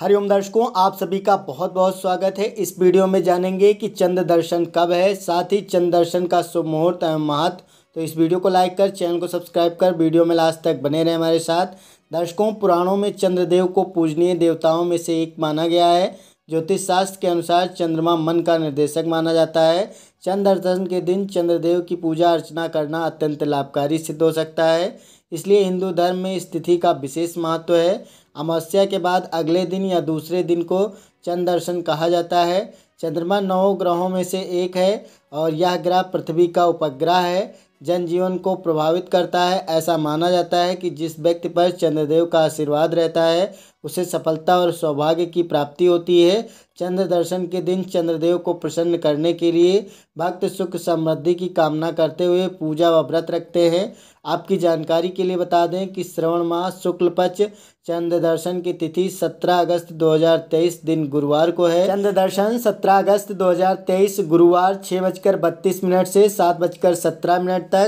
हरिओम दर्शकों आप सभी का बहुत बहुत स्वागत है इस वीडियो में जानेंगे कि चंद्र दर्शन कब है साथ ही चंद्र दर्शन का शुभ मुहूर्त एवं महत्व तो इस वीडियो को लाइक कर चैनल को सब्सक्राइब कर वीडियो में लास्ट तक बने रहें हमारे साथ दर्शकों पुराणों में चंद्रदेव को पूजनीय देवताओं में से एक माना गया है ज्योतिष शास्त्र के अनुसार चंद्रमा मन का निर्देशक माना जाता है चंद्र दर्शन के दिन चंद्रदेव की पूजा अर्चना करना अत्यंत लाभकारी सिद्ध हो सकता है इसलिए हिंदू धर्म में इस तिथि का विशेष महत्व है अमावस्या के बाद अगले दिन या दूसरे दिन को चंद्र दर्शन कहा जाता है चंद्रमा नौ ग्रहों में से एक है और यह ग्रह पृथ्वी का उपग्रह है जनजीवन को प्रभावित करता है ऐसा माना जाता है कि जिस व्यक्ति पर चंद्रदेव का आशीर्वाद रहता है उसे सफलता और सौभाग्य की प्राप्ति होती है चंद्र दर्शन के दिन चंद्रदेव को प्रसन्न करने के लिए भक्त सुख समृद्धि की कामना करते हुए पूजा व व्रत रखते हैं आपकी जानकारी के लिए बता दें कि श्रवण मास शुक्ल पक्ष चंद्र दर्शन की तिथि 17 अगस्त 2023 दिन गुरुवार को है चंद्र दर्शन 17 अगस्त 2023 गुरुवार छः बजकर बत्तीस मिनट से सात बजकर सत्रह मिनट तक